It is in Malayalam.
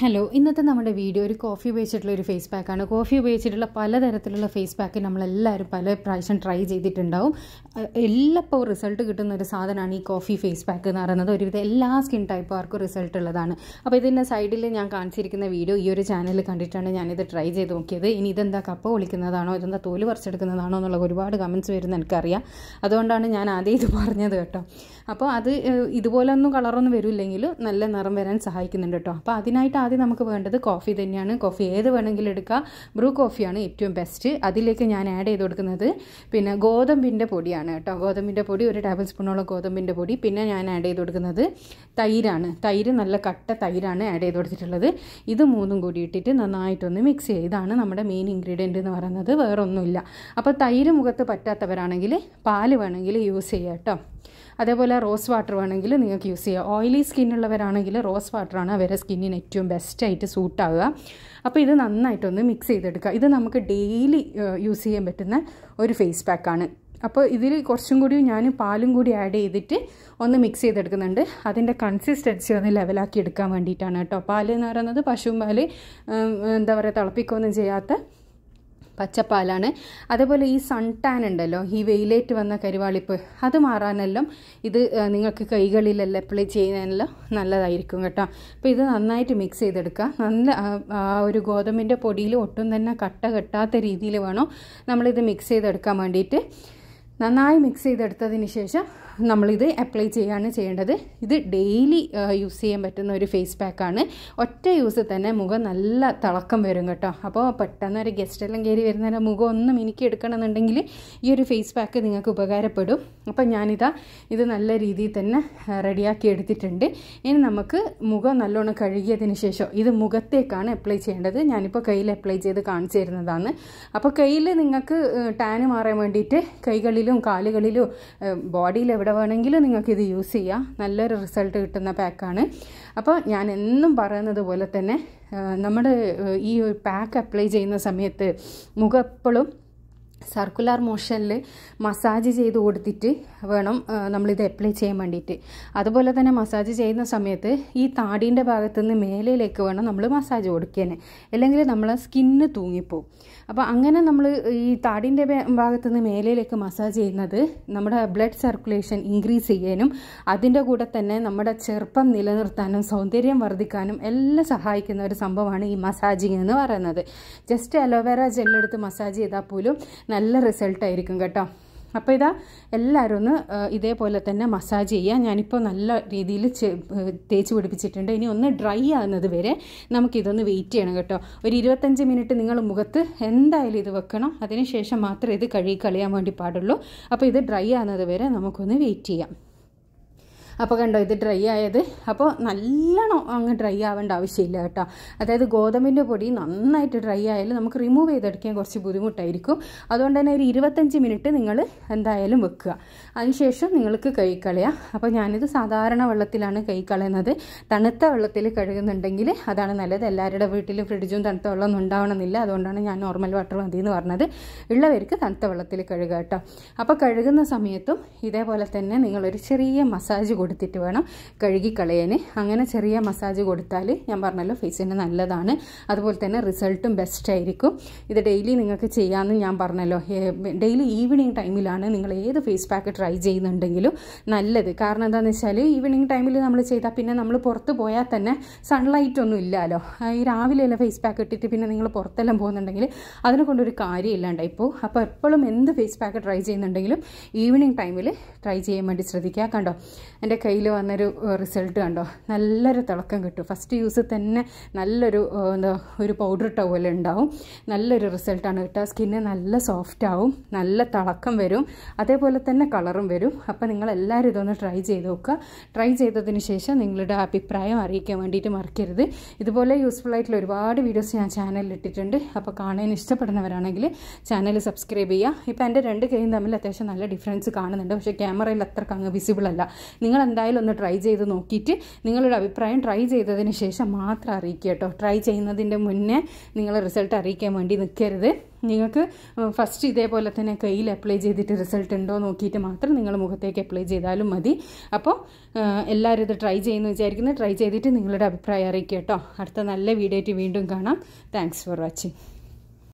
ഹലോ ഇന്നത്തെ നമ്മുടെ വീഡിയോ ഒരു കോഫി ഉപയോഗിച്ചിട്ടുള്ള ഒരു ഫേസ് പാക്കാണ് കോഫി ഉപയോഗിച്ചിട്ടുള്ള പലതരത്തിലുള്ള ഫേസ് പാക്ക് നമ്മളെല്ലാവരും പല പ്രാവശ്യം ട്രൈ ചെയ്തിട്ടുണ്ടാവും എല്ലാപ്പോൾ റിസൾട്ട് കിട്ടുന്ന ഒരു സാധനമാണ് ഈ കോഫി ഫേസ് പാക്ക് എന്ന് പറയുന്നത് ഒരുവിധം എല്ലാ സ്കിൻ ടൈപ്പുകാർക്കും റിസൾട്ട് ഉള്ളതാണ് അപ്പോൾ ഇതിൻ്റെ സൈഡിൽ ഞാൻ കാണിച്ചിരിക്കുന്ന വീഡിയോ ഈ ഒരു ചാനൽ കണ്ടിട്ടാണ് ഞാനിത് ട്രൈ ചെയ്ത് നോക്കിയത് ഇനി ഇതെന്താ കപ്പ ഒളിക്കുന്നതാണോ ഇതെന്താ തോല് പറിച്ചെടുക്കുന്നതാണോ എന്നുള്ള ഒരുപാട് കമൻസ് വരുന്ന എനിക്കറിയാം അതുകൊണ്ടാണ് ഞാൻ ആദ്യം ഇത് പറഞ്ഞത് കേട്ടോ അപ്പോൾ അത് ഇതുപോലൊന്നും കളറൊന്നും വരില്ലെങ്കിലും നല്ല നിറം വരാൻ സഹായിക്കുന്നുണ്ട് കേട്ടോ അപ്പോൾ അതിനായിട്ട് അതിനായിട്ട് ആദ്യം നമുക്ക് വേണ്ടത് കോഫി തന്നെയാണ് കോഫി ഏത് വേണമെങ്കിലും എടുക്കാം ബ്രൂ കോഫിയാണ് ഏറ്റവും ബെസ്റ്റ് അതിലേക്ക് ഞാൻ ആഡ് ചെയ്ത് കൊടുക്കുന്നത് പിന്നെ ഗോതമ്പിൻ്റെ പൊടിയാണ് കേട്ടോ ഗോതമ്പിൻ്റെ പൊടി ഒരു ടേബിൾ സ്പൂണോളം ഗോതമ്പിൻ്റെ പൊടി പിന്നെ ഞാൻ ആഡ് ചെയ്ത് കൊടുക്കുന്നത് തൈരാണ് തൈര് നല്ല കട്ട തൈരാണ് ആഡ് ചെയ്ത് കൊടുത്തിട്ടുള്ളത് ഇത് മൂന്നും കൂടി ഇട്ടിട്ട് നന്നായിട്ടൊന്ന് മിക്സ് ചെയ്യുക ഇതാണ് നമ്മുടെ മെയിൻ ഇൻഗ്രീഡിയൻ്റ് എന്ന് പറയുന്നത് വേറൊന്നുമില്ല അപ്പോൾ തൈര് മുഖത്ത് പറ്റാത്തവരാണെങ്കിൽ പാല് വേണമെങ്കിൽ യൂസ് ചെയ്യുക കേട്ടോ അതേപോലെ റോസ് വാട്ടർ വേണമെങ്കിൽ നിങ്ങൾക്ക് യൂസ് ചെയ്യാം ഓയിലി സ്കിന്നുള്ളവരാണെങ്കിൽ റോസ് വാട്ടറാണ് അവരുടെ സ്കിന്നിന് ഏറ്റവും ഏറ്റവും ബെസ്റ്റായിട്ട് സൂട്ടാവുക അപ്പോൾ ഇത് നന്നായിട്ടൊന്ന് മിക്സ് ചെയ്തെടുക്കുക ഇത് നമുക്ക് ഡെയിലി യൂസ് ചെയ്യാൻ പറ്റുന്ന ഒരു ഫേസ് പാക്കാണ് അപ്പോൾ ഇതിൽ കുറച്ചും കൂടി ഞാൻ പാലും കൂടി ആഡ് ചെയ്തിട്ട് ഒന്ന് മിക്സ് ചെയ്തെടുക്കുന്നുണ്ട് അതിൻ്റെ കൺസിസ്റ്റൻസി ഒന്ന് ലെവലാക്കി എടുക്കാൻ വേണ്ടിയിട്ടാണ് കേട്ടോ പാൽ എന്ന് പറയുന്നത് പശുവും പാൽ എന്താ പറയുക തിളപ്പിക്കുകയൊന്നും ചെയ്യാത്ത പച്ചപ്പാലാണ് അതേപോലെ ഈ സൺ ടാൻ ഉണ്ടല്ലോ ഈ വെയിലേറ്റ് വന്ന കരുവാളിപ്പ് അത് മാറാനെല്ലാം ഇത് നിങ്ങൾക്ക് കൈകളിലെല്ലാം അപ്ലൈ ചെയ്യുന്നതിനെല്ലാം നല്ലതായിരിക്കും കേട്ടോ അപ്പോൾ ഇത് നന്നായിട്ട് മിക്സ് ചെയ്തെടുക്കുക നല്ല ആ ഒരു ഗോതമ്പിൻ്റെ പൊടിയിൽ ഒട്ടും തന്നെ കട്ട കെട്ടാത്ത രീതിയിൽ വേണം നമ്മളിത് മിക്സ് ചെയ്തെടുക്കാൻ വേണ്ടിയിട്ട് നന്നായി മിക്സ് ചെയ്തെടുത്തതിന് ശേഷം നമ്മളിത് അപ്ലൈ ചെയ്യുകയാണ് ചെയ്യേണ്ടത് ഇത് ഡെയിലി യൂസ് ചെയ്യാൻ പറ്റുന്ന ഒരു ഫേസ് പാക്കാണ് ഒറ്റ യൂസ് തന്നെ മുഖം നല്ല തിളക്കം വരും കേട്ടോ അപ്പോൾ പെട്ടെന്ന് ഒരു ഗസ്റ്റെല്ലാം കയറി വരുന്നതിൻ്റെ മുഖം ഒന്ന് മിനുക്കി എടുക്കണമെന്നുണ്ടെങ്കിൽ ഈ ഒരു ഫേസ് പാക്ക് നിങ്ങൾക്ക് ഉപകാരപ്പെടും അപ്പോൾ ഞാനിതാ ഇത് നല്ല രീതിയിൽ തന്നെ റെഡിയാക്കി എടുത്തിട്ടുണ്ട് ഇനി നമുക്ക് മുഖം നല്ലോണം കഴുകിയതിന് ശേഷം ഇത് മുഖത്തേക്കാണ് അപ്ലൈ ചെയ്യേണ്ടത് ഞാനിപ്പോൾ കയ്യിൽ അപ്ലൈ ചെയ്ത് കാണിച്ചു തരുന്നതാണ് അപ്പോൾ കയ്യിൽ നിങ്ങൾക്ക് ടാന് മാറാൻ വേണ്ടിയിട്ട് കൈകളിൽ കയ്യിലും കാലുകളിലും ബോഡിയിൽ എവിടെ വേണമെങ്കിലും നിങ്ങൾക്ക് ഇത് യൂസ് ചെയ്യാം നല്ലൊരു റിസൾട്ട് കിട്ടുന്ന പാക്കാണ് അപ്പോൾ ഞാൻ എന്നും പറയുന്നത് പോലെ തന്നെ നമ്മുടെ ഈ പാക്ക് അപ്ലൈ ചെയ്യുന്ന സമയത്ത് മുഖപ്പളും സർക്കുലർ മോഷനിൽ മസാജ് ചെയ്ത് കൊടുത്തിട്ട് വേണം നമ്മളിത് അപ്ലൈ ചെയ്യാൻ വേണ്ടിയിട്ട് അതുപോലെ തന്നെ മസാജ് ചെയ്യുന്ന സമയത്ത് ഈ താടീൻ്റെ ഭാഗത്തു നിന്ന് മേലയിലേക്ക് വേണം നമ്മൾ മസാജ് കൊടുക്കാന് അല്ലെങ്കിൽ നമ്മളെ സ്കിന്ന് തൂങ്ങിപ്പോവും അപ്പോൾ അങ്ങനെ നമ്മൾ ഈ താടീൻ്റെ ഭാഗത്തു നിന്ന് മേലയിലേക്ക് മസാജ് ചെയ്യുന്നത് നമ്മുടെ ബ്ലഡ് സർക്കുലേഷൻ ഇൻക്രീസ് ചെയ്യാനും അതിൻ്റെ കൂടെ തന്നെ നമ്മുടെ ചെറുപ്പം നിലനിർത്താനും സൗന്ദര്യം വർദ്ധിക്കാനും എല്ലാം സഹായിക്കുന്ന ഒരു സംഭവമാണ് ഈ മസാജിങ് എന്ന് പറയുന്നത് ജസ്റ്റ് അലോവേറ ജെല്ലെടുത്ത് മസാജ് ചെയ്താൽ പോലും നല്ല റിസൾട്ടായിരിക്കും കേട്ടോ അപ്പോൾ ഇതാ എല്ലാവരും ഒന്ന് ഇതേപോലെ തന്നെ മസാജ് ചെയ്യുക ഞാനിപ്പോൾ നല്ല രീതിയിൽ തേച്ച് പിടിപ്പിച്ചിട്ടുണ്ട് ഇനി ഒന്ന് ഡ്രൈ ആകുന്നത് വരെ നമുക്കിതൊന്ന് വെയിറ്റ് ചെയ്യണം കേട്ടോ ഒരു ഇരുപത്തഞ്ച് മിനിറ്റ് നിങ്ങൾ മുഖത്ത് എന്തായാലും ഇത് വെക്കണം അതിനുശേഷം മാത്രമേ ഇത് കഴുകി കളയാൻ വേണ്ടി പാടുള്ളൂ അപ്പോൾ ഇത് ഡ്രൈ ആകുന്നത് വരെ നമുക്കൊന്ന് വെയിറ്റ് ചെയ്യാം അപ്പോൾ കണ്ടോ ഇത് ഡ്രൈ ആയത് അപ്പോൾ നല്ലോണം അങ്ങ് ഡ്രൈ ആവേണ്ട ആവശ്യമില്ല കേട്ടോ അതായത് ഗോതമ്പിൻ്റെ പൊടി നന്നായിട്ട് ഡ്രൈ ആയാലും നമുക്ക് റിമൂവ് ചെയ്തെടുക്കാൻ കുറച്ച് ബുദ്ധിമുട്ടായിരിക്കും അതുകൊണ്ട് തന്നെ ഒരു ഇരുപത്തഞ്ച് മിനിറ്റ് നിങ്ങൾ എന്തായാലും വെക്കുക അതിനുശേഷം നിങ്ങൾക്ക് കൈ കളയുക അപ്പോൾ ഞാനിത് സാധാരണ വെള്ളത്തിലാണ് കൈ തണുത്ത വെള്ളത്തിൽ കഴുകുന്നുണ്ടെങ്കിൽ അതാണ് നല്ലത് എല്ലാവരുടെ വീട്ടിൽ ഫ്രിഡ്ജും തണുത്ത വെള്ളം ഉണ്ടാവണമെന്നില്ല അതുകൊണ്ടാണ് ഞാൻ നോർമൽ വാട്ടർ മതി എന്ന് പറഞ്ഞത് ഉള്ളവർക്ക് തണുത്ത വെള്ളത്തിൽ കഴുകുക കേട്ടോ അപ്പോൾ കഴുകുന്ന സമയത്തും ഇതേപോലെ തന്നെ നിങ്ങളൊരു ചെറിയ മസാജ് കൊടുക്കും കൊടുത്തിട്ട് വേണം കഴുകി കളയാൻ അങ്ങനെ ചെറിയ മസാജ് കൊടുത്താൽ ഞാൻ പറഞ്ഞല്ലോ ഫേസിന് നല്ലതാണ് അതുപോലെ തന്നെ റിസൾട്ടും ബെസ്റ്റ് ആയിരിക്കും ഇത് ഡെയിലി നിങ്ങൾക്ക് ചെയ്യാമെന്ന് ഞാൻ പറഞ്ഞല്ലോ ഡെയിലി ഈവനിങ് ടൈമിലാണ് നിങ്ങൾ ഏത് ഫേസ് പാക്ക് ട്രൈ ചെയ്യുന്നുണ്ടെങ്കിലും നല്ലത് കാരണം എന്താണെന്ന് വെച്ചാൽ ഈവനിങ് ടൈമിൽ നമ്മൾ ചെയ്താൽ പിന്നെ നമ്മൾ പുറത്ത് പോയാൽ തന്നെ സൺലൈറ്റ് ഒന്നും ഇല്ലല്ലോ ഈ രാവിലെയല്ല ഫേസ് പാക്ക് ഇട്ടിട്ട് പിന്നെ നിങ്ങൾ പുറത്തെല്ലാം പോകുന്നുണ്ടെങ്കിൽ അതിനെ കൊണ്ടൊരു കാര്യമില്ലാണ്ട് ഇപ്പോൾ അപ്പോൾ എപ്പോഴും എന്ത് ഫേസ് പാക്ക് ട്രൈ ചെയ്യുന്നുണ്ടെങ്കിലും ഈവനിങ് ടൈമിൽ ട്രൈ ചെയ്യാൻ വേണ്ടി ശ്രദ്ധിക്കുക കണ്ടോ എൻ്റെ എൻ്റെ കയ്യിൽ വന്നൊരു റിസൾട്ട് കണ്ടോ നല്ലൊരു തിളക്കം കിട്ടും ഫസ്റ്റ് യൂസ് തന്നെ നല്ലൊരു എന്താ ഒരു പൗഡർ ടവൽ ഉണ്ടാവും നല്ലൊരു റിസൾട്ടാണ് കിട്ടുക സ്കിന്ന് നല്ല സോഫ്റ്റ് ആവും നല്ല തിളക്കം വരും അതേപോലെ തന്നെ കളറും വരും അപ്പോൾ നിങ്ങൾ എല്ലാവരും ഇതൊന്ന് ട്രൈ ചെയ്ത് നോക്കുക ട്രൈ ചെയ്തതിന് ശേഷം നിങ്ങളുടെ അഭിപ്രായം അറിയിക്കാൻ വേണ്ടിയിട്ട് മറക്കരുത് ഇതുപോലെ യൂസ്ഫുൾ ആയിട്ടുള്ള ഒരുപാട് വീഡിയോസ് ഞാൻ ചാനലിൽ ഇട്ടിട്ടുണ്ട് അപ്പോൾ കാണാൻ ഇഷ്ടപ്പെടുന്നവരാണെങ്കിൽ ചാനൽ സബ്സ്ക്രൈബ് ചെയ്യുക ഇപ്പോൾ എൻ്റെ രണ്ട് കൈയും തമ്മിൽ അത്യാവശ്യം നല്ല ഡിഫറൻസ് കാണുന്നുണ്ട് പക്ഷേ ക്യാമറയിൽ അത്രക്കങ്ങ് വിസിബിൾ അല്ല നിങ്ങൾ എന്തായാലും ഒന്ന് ട്രൈ ചെയ്ത് നോക്കിയിട്ട് നിങ്ങളുടെ അഭിപ്രായം ട്രൈ ചെയ്തതിന് ശേഷം മാത്രം അറിയിക്കുക കേട്ടോ ട്രൈ ചെയ്യുന്നതിൻ്റെ മുന്നേ നിങ്ങൾ റിസൾട്ട് അറിയിക്കാൻ വേണ്ടി നിൽക്കരുത് നിങ്ങൾക്ക് ഫസ്റ്റ് ഇതേപോലെ തന്നെ കയ്യിൽ അപ്ലൈ ചെയ്തിട്ട് റിസൾട്ട് ഉണ്ടോ നോക്കിയിട്ട് മാത്രം നിങ്ങൾ മുഖത്തേക്ക് അപ്ലൈ ചെയ്താലും മതി അപ്പോൾ എല്ലാവരും ഇത് ട്രൈ ചെയ്യുന്നു വിചാരിക്കുന്നത് ട്രൈ ചെയ്തിട്ട് നിങ്ങളുടെ അഭിപ്രായം അറിയിക്കുക കേട്ടോ അടുത്ത നല്ല വീഡിയോ ആയിട്ട് വീണ്ടും കാണാം താങ്ക്സ് ഫോർ വാച്ചിങ്